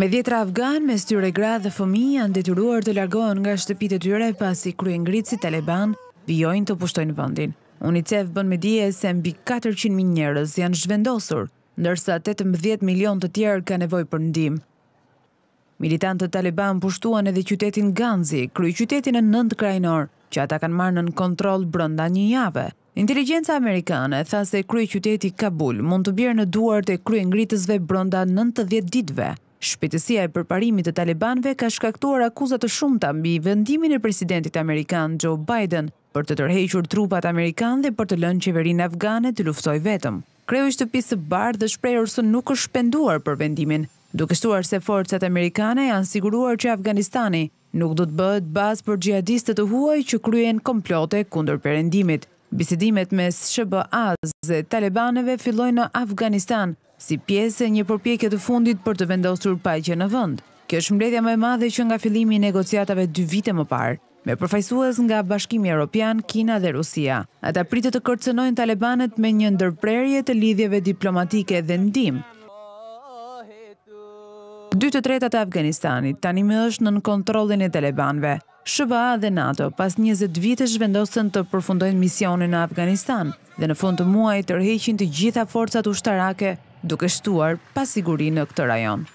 Me dhjetra afgan, mes tyre gra dhe fëmi janë detyruar të largohen nga shtëpitë e tyre pasi gritësi Taliban vijojnë të pushtojnë vendin. UNICEF bën me dije se mbi 400 mijë njerëz janë zhvendosur, ndërsa 18 milion të tjerë kanë nevojë për ndihmë. Militantët Taliban pushtuan edhe qytetin Ganzi, krye qytetin e nëndë krajnor, që ata kanë marrë nën kontroll brenda një jave. Inteligjenca amerikane tha se krye qyteti Kabul mund të bjerë në duart e kryengritësve brenda 90 ditëve. Shpetësia e përparimit të Talibanve ka shkaktuar akuzat të shumë të ambi vendimin e presidentit Amerikan Joe Biden për të tërhequr trupat Amerikan dhe për të lënë qeverin Afgane të luftoj vetëm. Kreu ishtë të pisë bardë dhe shprejur së nuk është shpenduar për vendimin, duke shtuar se forcat Amerikane janë siguruar që Afganistani nuk do të bëhet bazë për gjihadistët të huaj që kryen komplote kundër përendimit. Bisedimet me SHBA dhe talebaneve fillojnë në Afganistan, si pjesë e një përpjekje të fundit për të vendosur paqe në vend. Kjo është mbledhja më e madhe që nga fillimi i negociatave dy vite më parë me përfaqësues nga Bashkimi Evropian, Kina dhe Rusia. Ata pritet të kërcënojnë talebanët me një ndërprerje të lidhjeve diplomatike dhe ndihmë. Dytë të treta Afganistanit tani më është në kontrollin e talebanëve. SHBA dhe NATO pas 20 vite shvendosën të përfundojnë misionin në Afganistan dhe në fund të muaj të rheqin të gjitha forcat ushtarake duke shtuar pasigurin në këtë rajon.